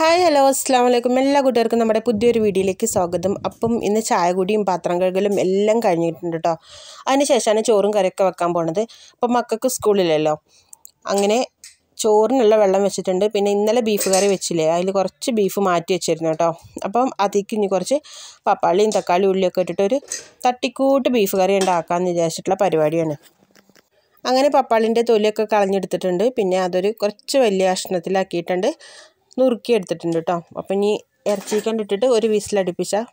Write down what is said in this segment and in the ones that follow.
hi hello അസ്സാം വലൈക്കും എല്ലാ കൂട്ടുകാർക്കും നമ്മുടെ പുതിയൊരു വീഡിയോയിലേക്ക് സ്വാഗതം അപ്പം ഇന്ന് ചായ കുടിയും പാത്രം കഴുകലും എല്ലാം കഴിഞ്ഞിട്ടുണ്ട് കേട്ടോ അതിനുശേഷമാണ് ചോറും കറിയൊക്കെ വെക്കാൻ പോണത് അപ്പം മക്കൾക്ക് സ്കൂളിലല്ലോ അങ്ങനെ ചോറിനുള്ള വെള്ളം വെച്ചിട്ടുണ്ട് പിന്നെ ഇന്നലെ ബീഫ് കറി വെച്ചില്ലേ അതിൽ കുറച്ച് ബീഫ് മാറ്റി വെച്ചിരുന്നു കേട്ടോ അപ്പം അതിക്ക് ഇനി കുറച്ച് പപ്പാളിയും തക്കാളിയും ഉള്ളിയൊക്കെ ഇട്ടിട്ടൊരു തട്ടിക്കൂട്ട് ബീഫ് കറി ഉണ്ടാക്കാമെന്ന് വിചാരിച്ചിട്ടുള്ള പരിപാടിയാണ് അങ്ങനെ പപ്പാളിൻ്റെ തൊലിയൊക്കെ കളഞ്ഞെടുത്തിട്ടുണ്ട് പിന്നെ അതൊരു കുറച്ച് വലിയ കഷ്ണത്തിലാക്കിയിട്ടുണ്ട് നുറുക്കി എടുത്തിട്ടുണ്ട് കേട്ടോ അപ്പം ഇനി ഇറച്ചിക്കണ്ട് ഇട്ടിട്ട് ഒരു വിസിലടിപ്പിച്ചാൽ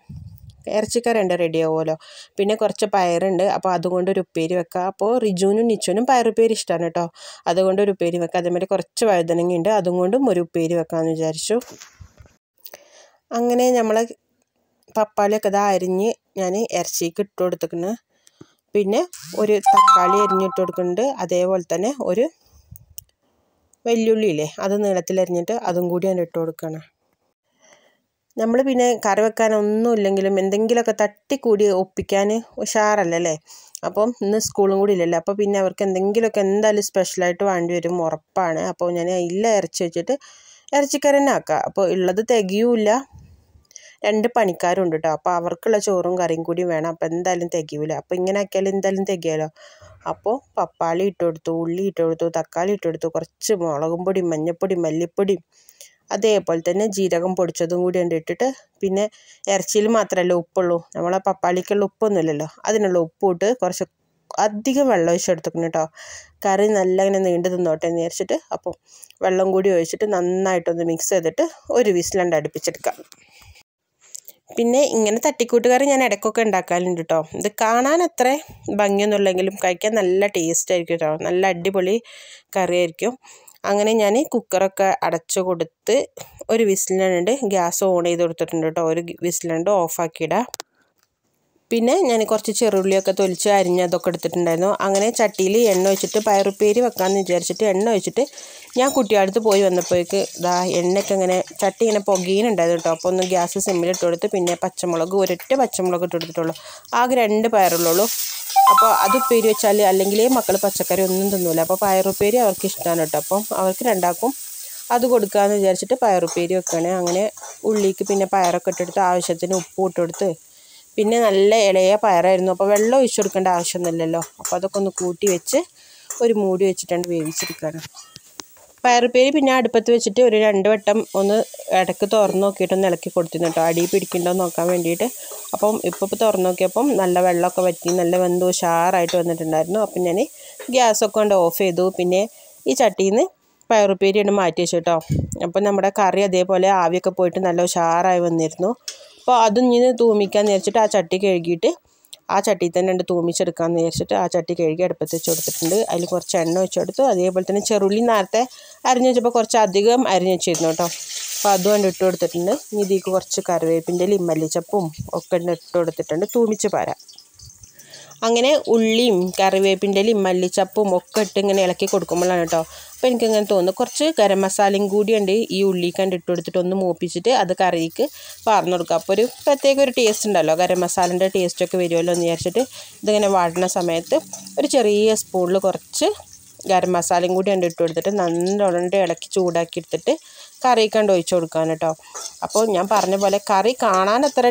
ഇറച്ചിക്കരയുണ്ട് റെഡി ആവുമല്ലോ പിന്നെ കുറച്ച് പയറുണ്ട് അപ്പോൾ അതുകൊണ്ട് ഒരു ഉപ്പേരി വെക്കുക അപ്പോൾ റിജുവിനും നിച്ചുവിനും പയറുപ്പേരി ഇഷ്ടമാണ് കേട്ടോ അതുകൊണ്ട് ഒരു ഉപ്പേരി വെക്കുക അതേമാതിരി കുറച്ച് വഴുതനങ്ങയുണ്ട് അതുകൊണ്ടും ഒരു ഉപ്പേരി വെക്കാമെന്ന് വിചാരിച്ചു അങ്ങനെ നമ്മൾ പപ്പാളിയൊക്കെ ഇത് അരിഞ്ഞ് ഞാൻ ഇറച്ചിക്ക് ഇട്ട് കൊടുത്തിട്ടുണ്ട് പിന്നെ ഒരു തക്കാളി അരിഞ്ഞിട്ട് കൊടുക്കുന്നുണ്ട് അതേപോലെ തന്നെ ഒരു വെല്ലുള്ളി ഇല്ലേ അത് നീളത്തിലരിഞ്ഞിട്ട് അതും കൂടി അതിൻ്റെ ഇട്ട് കൊടുക്കണം നമ്മൾ പിന്നെ കറി ഒന്നും ഇല്ലെങ്കിലും എന്തെങ്കിലുമൊക്കെ തട്ടിക്കൂടി ഒപ്പിക്കാൻ ഉഷാറല്ലേ അപ്പം ഇന്ന് സ്കൂളും കൂടി ഇല്ലല്ലോ അപ്പോൾ പിന്നെ അവർക്ക് എന്തെങ്കിലുമൊക്കെ എന്തായാലും സ്പെഷ്യലായിട്ട് വേണ്ടി വരും ഉറപ്പാണ് അപ്പോൾ ഞാൻ ഇല്ല ഇറച്ചി വെച്ചിട്ട് ഇറച്ചിക്കറി തന്നെ ആക്കുക അപ്പോൾ ഉള്ളത് തികയൂല്ല രണ്ട് പണിക്കാരുണ്ട് കേട്ടോ അപ്പോൾ അവർക്കുള്ള ചോറും കറിയും കൂടി വേണം അപ്പോൾ എന്തായാലും തികയില്ല അപ്പോൾ ഇങ്ങനെ ആക്കിയാൽ എന്തായാലും തികയാലോ അപ്പോൾ പപ്പാളി ഇട്ട് കൊടുത്തു ഉള്ളി ഇട്ട് കൊടുത്തു തക്കാളി ഇട്ട് കൊടുത്തു കുറച്ച് മുളകും പൊടിയും മഞ്ഞൾപ്പൊടി മല്ലിപ്പൊടി അതേപോലെ തന്നെ ജീരകം പൊടിച്ചതും കൂടി ഇട്ടിട്ട് പിന്നെ ഇറച്ചിയിൽ മാത്രമല്ല ഉപ്പുള്ളൂ നമ്മളെ പപ്പാളിക്കുള്ള ഉപ്പൊന്നുമില്ലല്ലോ അതിനുള്ള ഉപ്പിട്ട് കുറച്ച് അധികം വെള്ളം ഒഴിച്ചെടുത്തിക്കണം കേട്ടോ കറി നല്ല ഇങ്ങനെ നീണ്ടു തിന്നോട്ടെ എന്ന് വിചാരിച്ചിട്ട് അപ്പോൾ വെള്ളം കൂടി ഒഴിച്ചിട്ട് നന്നായിട്ടൊന്ന് മിക്സ് ചെയ്തിട്ട് ഒരു വിസിലണ്ട് അടുപ്പിച്ചെടുക്കാം പിന്നെ ഇങ്ങനെ തട്ടിക്കൂട്ടുകറി ഞാൻ ഇടയ്ക്കൊക്കെ ഉണ്ടാക്കാറുണ്ട് കേട്ടോ ഇത് കാണാൻ അത്ര ഭംഗിയൊന്നുമില്ലെങ്കിലും കഴിക്കാൻ നല്ല ടേസ്റ്റ് ആയിരിക്കും കേട്ടോ നല്ല അടിപൊളി കറിയായിരിക്കും അങ്ങനെ ഞാൻ കുക്കറൊക്കെ അടച്ചു കൊടുത്ത് ഒരു വിസിലുണ്ട് ഗ്യാസ് ഓൺ ചെയ്ത് കൊടുത്തിട്ടുണ്ട് കേട്ടോ ഒരു വിസിലുണ്ട് ഓഫാക്കിയിടാം പിന്നെ ഞാൻ കുറച്ച് ചെറുള്ളിയൊക്കെ തൊലിച്ച് അരിഞ്ഞ് അതൊക്കെ എടുത്തിട്ടുണ്ടായിരുന്നു അങ്ങനെ ചട്ടിയിൽ എണ്ണ ഒഴിച്ചിട്ട് പയറുപ്പേരി വെക്കാമെന്ന് വിചാരിച്ചിട്ട് എണ്ണ ഒഴിച്ചിട്ട് ഞാൻ കുട്ടിയടുത്ത് പോയി വന്നപ്പോഴേക്ക് ഇതാ എണ്ണയൊക്കെ ഇങ്ങനെ ചട്ടി ഇങ്ങനെ പുകയിനുണ്ടായിരുന്നു കേട്ടോ അപ്പോൾ ഒന്ന് ഗ്യാസ് സിമ്മിലിട്ട് കൊടുത്ത് പിന്നെ പച്ചമുളക് ഒരൊറ്റ പച്ചമുളക് ഇട്ട് കൊടുത്തിട്ടുള്ളൂ ആകെ രണ്ട് പയറുള്ളൂ അപ്പോൾ അത് ഉപ്പേരി വെച്ചാൽ അല്ലെങ്കിൽ മക്കൾ പച്ചക്കറി ഒന്നും തിന്നൂല അപ്പോൾ പയറുപ്പേരി അവർക്ക് ഇഷ്ടമാണ് കേട്ടോ അപ്പം അവർക്ക് രണ്ടാക്കും അത് കൊടുക്കാമെന്ന് വിചാരിച്ചിട്ട് പയറുപ്പേരി വെക്കുകയാണ് അങ്ങനെ ഉള്ളിക്ക് പിന്നെ പയറൊക്കെ ഇട്ടെടുത്ത് ആവശ്യത്തിന് ഉപ്പ് ഇട്ടെടുത്ത് പിന്നെ നല്ല ഇളയ പയറായിരുന്നു അപ്പോൾ വെള്ളം ഒഴിച്ചു കൊടുക്കേണ്ട ആവശ്യമൊന്നുമില്ലല്ലോ അപ്പോൾ അതൊക്കെ ഒന്ന് കൂട്ടി വെച്ച് ഒരു മൂടി വെച്ചിട്ടാണ് വേവിച്ചെടുക്കുകയാണ് പയറുപ്പേരി പിന്നെ അടുപ്പത്ത് വെച്ചിട്ട് ഒരു രണ്ട് വട്ടം ഒന്ന് ഇടയ്ക്ക് തുറന്ന് ഒന്ന് ഇളക്കി കൊടുത്തിരുന്നു കേട്ടോ അടിയിൽ പിടിക്കണ്ടോ നോക്കാൻ വേണ്ടിയിട്ട് അപ്പം ഇപ്പോൾ ഇപ്പോൾ തുറന്ന് നോക്കിയപ്പം നല്ല വെള്ളമൊക്കെ വറ്റി നല്ല വെന്ത് ഉഷാറായിട്ട് വന്നിട്ടുണ്ടായിരുന്നു അപ്പം ഞാൻ ഗ്യാസൊക്കെ കൊണ്ട് ഓഫ് ചെയ്തു പിന്നെ ഈ ചട്ടിയിൽ നിന്ന് പയറുപ്പേരി ഒന്ന് മാറ്റി വെച്ചു കേട്ടോ അപ്പം നമ്മുടെ കറി അതേപോലെ ആവിയൊക്കെ പോയിട്ട് നല്ല ഉഷാറായി വന്നിരുന്നു അപ്പോൾ അതും ഇനി തൂമിക്കാൻ നേരിച്ചിട്ട് ആ ചട്ടി കഴുകിയിട്ട് ആ ചട്ടി തന്നെ രണ്ട് തൂമിച്ചെടുക്കാമെന്ന് വിചാരിച്ചിട്ട് ആ ചട്ടി കഴുകി അടുപ്പത്ത് വെച്ച് കൊടുത്തിട്ടുണ്ട് അതിൽ കുറച്ച് എണ്ണ വെച്ച് കൊടുത്തു അതേപോലെ തന്നെ ചെറുള്ളി നേരത്തെ അരിഞ്ഞ് വെച്ചപ്പോൾ കുറച്ച് അധികം അരിഞ്ഞ് വെച്ചിരുന്നു കേട്ടോ അപ്പോൾ അതും കൊണ്ട് ഇട്ട് കൊടുത്തിട്ടുണ്ട് ഇനി ഇതിൽ കുറച്ച് കറിവേപ്പിൻ്റെ ഇമ്മല്ലിച്ചപ്പും ഒക്കെ ഇട്ട് കൊടുത്തിട്ടുണ്ട് തൂമിച്ച് പാരാം അങ്ങനെ ഉള്ളിയും കറിവേപ്പിൻ്റെലയും മല്ലിച്ചപ്പും ഒക്കെ ഇട്ട് ഇങ്ങനെ ഇളക്കി കൊടുക്കുമ്പോഴാണ് കേട്ടോ അപ്പോൾ എനിക്കിങ്ങനെ തോന്നുന്നു കുറച്ച് ഗരം മസാലയും കൂടിയുണ്ട് ഈ ഉള്ളിക്കണ്ട് ഇട്ട് കൊടുത്തിട്ട് ഒന്ന് മൂപ്പിച്ചിട്ട് അത് കറിക്ക് വാർന്നു കൊടുക്കുക അപ്പോൾ ഒരു പ്രത്യേക ഒരു ടേസ്റ്റ് ഉണ്ടല്ലോ ഗരം മസാലൻ്റെ ടേസ്റ്റൊക്കെ വരുമല്ലോ എന്ന് വിചാരിച്ചിട്ട് ഇതിങ്ങനെ വാടുന്ന സമയത്ത് ഒരു ചെറിയ സ്പൂണിൽ കുറച്ച് ഗരം മസാലയും കൂടി കണ്ട് ഇട്ട് കൊടുത്തിട്ട് നല്ലോണം ഇളക്കി ചൂടാക്കി എടുത്തിട്ട് കറി കണ്ട് ഒഴിച്ചു കൊടുക്കാൻ കേട്ടോ അപ്പോൾ ഞാൻ പറഞ്ഞ പോലെ കറി കാണാൻ അത്ര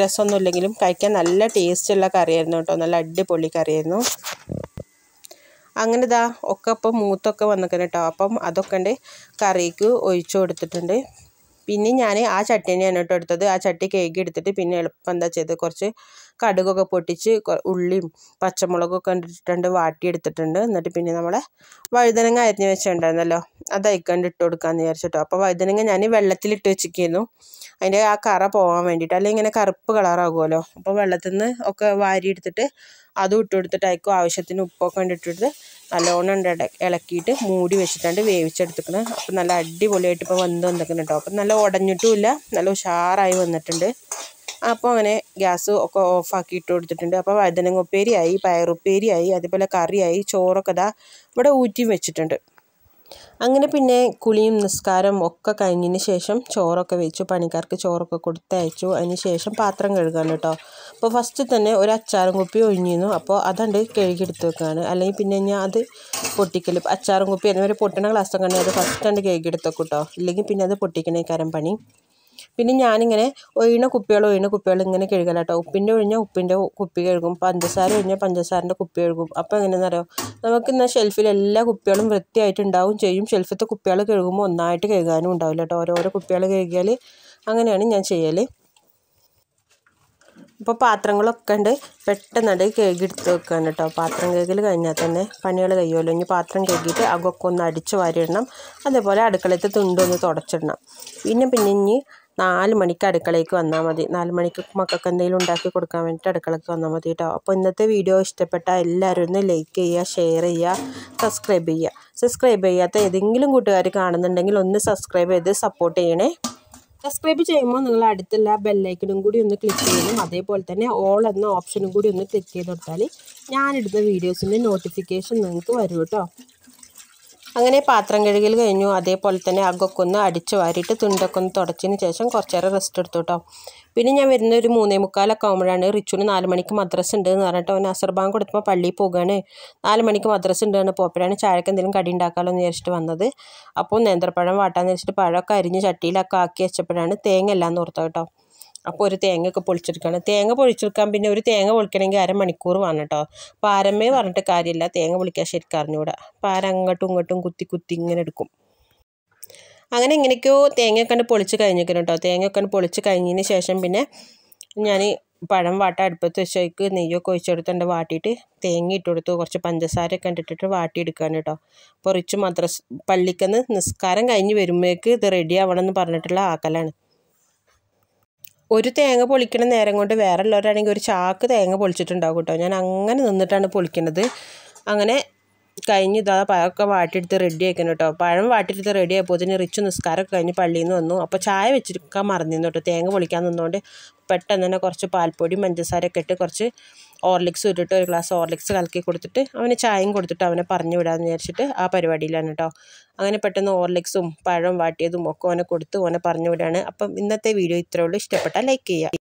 രസമൊന്നുമില്ലെങ്കിലും കഴിക്കാൻ നല്ല ടേസ്റ്റുള്ള കറിയായിരുന്നു കേട്ടോ നല്ല അടിപൊളി കറിയായിരുന്നു അങ്ങനെ ഇതാ ഒക്കെ അപ്പം മൂത്തൊക്കെ വന്നിക്കണം കേട്ടോ അപ്പം അതൊക്കെ ഉണ്ട് കറിക്ക് ഒഴിച്ചു കൊടുത്തിട്ടുണ്ട് പിന്നെ ഞാൻ ആ ചട്ടിനെയാണ് കേട്ടോ എടുത്തത് ആ ചട്ടി കേക്ക് എടുത്തിട്ട് പിന്നെ എളുപ്പം എന്താ ചെയ്തത് കുറച്ച് കടുകൊക്കെ പൊട്ടിച്ച് ഉള്ളിയും പച്ചമുളകൊക്കെ ഇട്ടിട്ടുണ്ട് വാട്ടിയെടുത്തിട്ടുണ്ട് എന്നിട്ട് പിന്നെ നമ്മളെ വഴുതനങ്ങ അരിഞ്ഞ് വെച്ചിട്ടുണ്ടായിരുന്നല്ലോ അത് അയക്കാണ്ട് ഇട്ട് കൊടുക്കാമെന്ന് വിചാരിച്ചിട്ടോ അപ്പോൾ വഴുതനങ്ങ ഞാൻ വെള്ളത്തിലിട്ട് വെച്ചിരിക്കുന്നു അതിൻ്റെ ആ കറ പോകാൻ വേണ്ടിയിട്ട് അല്ലെങ്കിൽ ഇങ്ങനെ കറുപ്പ് കളറാകുമല്ലോ അപ്പോൾ വെള്ളത്തിൽ നിന്ന് ഒക്കെ വാരിയെടുത്തിട്ട് അതും ഇട്ട് കൊടുത്തിട്ട് ആവശ്യത്തിന് ഉപ്പൊക്കെ ഇട്ടിട്ട് നല്ലോണം ഉണ്ട് ഇളക്കിയിട്ട് മൂടി വെച്ചിട്ടുണ്ട് വേവിച്ചെടുത്തിക്കണം അപ്പം നല്ല അടിപൊളിയായിട്ട് ഇപ്പോൾ വന്ന് വന്നിരിക്കുന്നുണ്ടോ അപ്പം നല്ല ഉടഞ്ഞിട്ടുമില്ല നല്ല ഉഷാറായി വന്നിട്ടുണ്ട് അപ്പോൾ അങ്ങനെ ഗ്യാസ് ഒക്കെ ഓഫാക്കി ഇട്ട് കൊടുത്തിട്ടുണ്ട് അപ്പോൾ ഉപ്പേരിയായി പയറുപ്പേരിയായി അതുപോലെ കറിയായി ചോറൊക്കെ ഇതാ ഇവിടെ ഊറ്റിയും വെച്ചിട്ടുണ്ട് അങ്ങനെ പിന്നെ കുളിയും നിസ്കാരം ഒക്കെ കഴിഞ്ഞതിന് ശേഷം ചോറൊക്കെ വെച്ചു പണിക്കാർക്ക് ചോറൊക്കെ കൊടുത്തയച്ചു അതിന് ശേഷം പാത്രം കഴുകാണ് കേട്ടോ അപ്പോൾ ഫസ്റ്റ് തന്നെ ഒരു അച്ചാറും കുപ്പി ഒഴിഞ്ഞിരുന്നു അപ്പോൾ അതണ്ട് കഴുകിയെടുത്ത് വെക്കുകയാണ് അല്ലെങ്കിൽ പിന്നെ ഞാൻ അത് പൊട്ടിക്കൽ അച്ചാറും കുപ്പി എന്നിവരെ പൊട്ടണ ഗ്ലാസ്സൊക്കെ ഉണ്ടെങ്കിൽ അത് ഫസ്റ്റ് അണ്ട് കഴുകിയെടുത്ത് വെക്കും കേട്ടോ ഇല്ലെങ്കിൽ പിന്നെ അത് കരം പണി പിന്നെ ഞാനിങ്ങനെ ഒഴിഞ്ഞ കുപ്പികൾ ഒഴിഞ്ഞ കുപ്പികൾ ഇങ്ങനെ കഴുകല കേട്ടോ ഉപ്പിൻ്റെ ഒഴിഞ്ഞ ഉപ്പിൻ്റെ കുപ്പി കഴുകും പഞ്ചസാര ഒഴിഞ്ഞ പഞ്ചസാരൻ്റെ കുപ്പി കഴുകും അപ്പോൾ എങ്ങനെയാണെന്ന് അറിയോ നമുക്ക് ഇന്ന് ഷെൽഫിൽ എല്ലാ കുപ്പികളും വൃത്തിയായിട്ടുണ്ടാവും ചെയ്യും ഷെൽഫത്തെ കുപ്പികൾ കഴുകുമ്പോൾ ഒന്നായിട്ട് കഴുകാനും ഉണ്ടാവില്ല കേട്ടോ ഓരോരോ കുപ്പികൾ കഴുകിയാൽ അങ്ങനെയാണ് ഞാൻ ചെയ്യൽ ഇപ്പോൾ പാത്രങ്ങളൊക്കെ ഉണ്ട് പെട്ടെന്നത് കേക്ക് എടുത്ത് വെക്കാൻ കേട്ടോ പാത്രം കേക്കിൽ കഴിഞ്ഞാൽ തന്നെ പണികൾ കഴിയുമല്ലോ ഇനി പാത്രം കേക്കിയിട്ട് അകൊക്കെ ഒന്ന് അടിച്ച് വാരിയിടണം അതേപോലെ അടുക്കളത്തെ തുണ്ടൊന്ന് തുടച്ചിടണം പിന്നെ പിന്നെ ഇനി നാല് മണിക്ക് അടുക്കളയ്ക്ക് വന്നാൽ മതി നാല് മണിക്ക് മക്കൾക്ക് എന്തെങ്കിലും ഉണ്ടാക്കി കൊടുക്കാൻ വേണ്ടിയിട്ട് അടുക്കളയ്ക്ക് വന്നാൽ മതി കേട്ടോ അപ്പോൾ ഇന്നത്തെ വീഡിയോ ഇഷ്ടപ്പെട്ട എല്ലാവരും ഒന്ന് ലൈക്ക് ചെയ്യുക ഷെയർ ചെയ്യുക സബ്സ്ക്രൈബ് ചെയ്യുക സബ്സ്ക്രൈബ് ചെയ്യാത്ത ഏതെങ്കിലും കൂട്ടുകാർ കാണുന്നുണ്ടെങ്കിൽ ഒന്ന് സബ്സ്ക്രൈബ് ചെയ്ത് സപ്പോർട്ട് ചെയ്യണേ സബ്സ്ക്രൈബ് ചെയ്യുമ്പോൾ നിങ്ങൾ അടുത്തുള്ള ബെല്ലൈക്കണും കൂടി ഒന്ന് ക്ലിക്ക് ചെയ്യണം അതേപോലെ തന്നെ ഓൾ എന്ന ഓപ്ഷനും കൂടി ഒന്ന് ക്ലിക്ക് ചെയ്ത് കൊടുത്താൽ ഞാനിടുന്ന വീഡിയോസിൻ്റെ നോട്ടിഫിക്കേഷൻ നിങ്ങൾക്ക് വരും കേട്ടോ അങ്ങനെ പാത്രം കഴുകിൽ കഴിഞ്ഞു അതേപോലെ തന്നെ അകൊക്കെ അടിച്ചു അടിച്ച് വാരിയിട്ട് തുണ്ടൊക്കെ ഒന്ന് തുടച്ചതിന് ശേഷം കുറച്ചേരം റെസ്റ്റ് എടുത്തു കേട്ടോ പിന്നെ ഞാൻ വരുന്ന ഒരു മൂന്നേ മുക്കാലൊക്കെ ആകുമ്പോഴാണ് റിച്ചുവിന് നാല് മണിക്ക് മദ്രസ് ഉണ്ട് എന്ന് പറഞ്ഞിട്ട് അവൻ അസർബാങ്ക് കൊടുത്തപ്പോൾ പള്ളിയിൽ പോകുകയാണ് നാല് മണിക്ക് മദ്രസ് ഉണ്ട് എന്ന് പോപ്പഴാണ് ചായക്ക് എന്തെങ്കിലും കടി ഉണ്ടാക്കാമല്ലോ എന്ന് വിചാരിച്ചിട്ട് വന്നത് അപ്പോൾ നേന്ത്രപ്പഴം വാട്ടാന്ന് വെച്ചിട്ട് പഴമൊക്കെ അരിഞ്ഞ് ചട്ടിയിലൊക്കെ ആക്കി വെച്ചപ്പോഴാണ് തേങ്ങ എല്ലാം ഓർത്തോ കേട്ടോ അപ്പോൾ ഒരു തേങ്ങയൊക്കെ പൊളിച്ചെടുക്കണം തേങ്ങ പൊളിച്ചെടുക്കാൻ പിന്നെ ഒരു തേങ്ങ പൊളിക്കണമെങ്കിൽ അരമണിക്കൂർ വേണം കേട്ടോ അപ്പോൾ ആരമ്മേ പറഞ്ഞിട്ട് കാര്യമില്ല തേങ്ങ പൊളിക്കാൻ ശരിക്കും അറിഞ്ഞൂടാ അപ്പോൾ അങ്ങോട്ടും ഇങ്ങോട്ടും കുത്തി കുത്തി ഇങ്ങനെ എടുക്കും അങ്ങനെ ഇങ്ങനെയൊക്കെയോ തേങ്ങയൊക്കെ കണ്ട് പൊളിച്ച് കഴിഞ്ഞിരിക്കണം കേട്ടോ തേങ്ങയൊക്കെ കണ്ട് പൊളിച്ച് കഴിഞ്ഞതിന് ശേഷം പിന്നെ ഞാൻ പഴം വാട്ട അടുപ്പത്ത് വെച്ചേക്ക് നെയ്യൊക്കെ ഒഴിച്ചെടുത്തുണ്ട് വാട്ടിയിട്ട് തേങ്ങ ഇട്ട് കൊടുത്തു കുറച്ച് പഞ്ചസാരയൊക്കെ ഇട്ടിട്ട് വാട്ടിയെടുക്കാൻ കേട്ടോ അപ്പോൾ റിച്ച് മദ്രസ് പള്ളിക്കന്ന് നിസ്കാരം കഴിഞ്ഞ് വരുമ്പോഴേക്ക് ഇത് റെഡി എന്ന് പറഞ്ഞിട്ടുള്ള ആക്കലാണ് ഒരു തേങ്ങ പൊളിക്കണ നേരം കൊണ്ട് വേറെ ഉള്ളവരാണെങ്കിൽ ഒരു ചാക്ക് തേങ്ങ പൊളിച്ചിട്ടുണ്ടാവും കേട്ടോ ഞാൻ അങ്ങനെ നിന്നിട്ടാണ് പൊളിക്കുന്നത് അങ്ങനെ കഴിഞ്ഞ് ഇതാ പഴമൊക്കെ വാട്ടിയെടുത്ത് റെഡി ആക്കണം കേട്ടോ പഴം വാട്ടിയെടുത്ത് റെഡി ആയപ്പോൾ തന്നെ റിച്ച് നിസ്കാരമൊക്കെ കഴിഞ്ഞ് പള്ളിയിൽ നിന്ന് വന്നു അപ്പോൾ ചായ വെച്ചിരിക്കാൻ മറന്നിരുന്നു കേട്ടോ തേങ്ങ പൊളിക്കാൻ നിന്നുകൊണ്ട് പെട്ടെന്ന് തന്നെ കുറച്ച് പാൽപ്പൊടി പഞ്ചസാരയൊക്കെ ഇട്ട് കുറച്ച് ഓർലിക്സ് ഇട്ടിട്ട് ഒരു ഗ്ലാസ് ഓർലിക്സ് കലക്കി കൊടുത്തിട്ട് അവന് ചായയും കൊടുത്തിട്ട് അവനെ പറഞ്ഞു വിടാമെന്ന് വിചാരിച്ചിട്ട് ആ പരിപാടിയിലാണ് കേട്ടോ അങ്ങനെ പെട്ടെന്ന് ഓർലിക്സും പഴം വാട്ടിയതും ഒക്കെ ഓനെ കൊടുത്ത് ഓനെ പറഞ്ഞു വിടുകയാണ് അപ്പം ഇന്നത്തെ വീഡിയോ ഇത്രയുള്ളൂ ഇഷ്ടപ്പെട്ടാൽ ലൈക്ക് ചെയ്യുക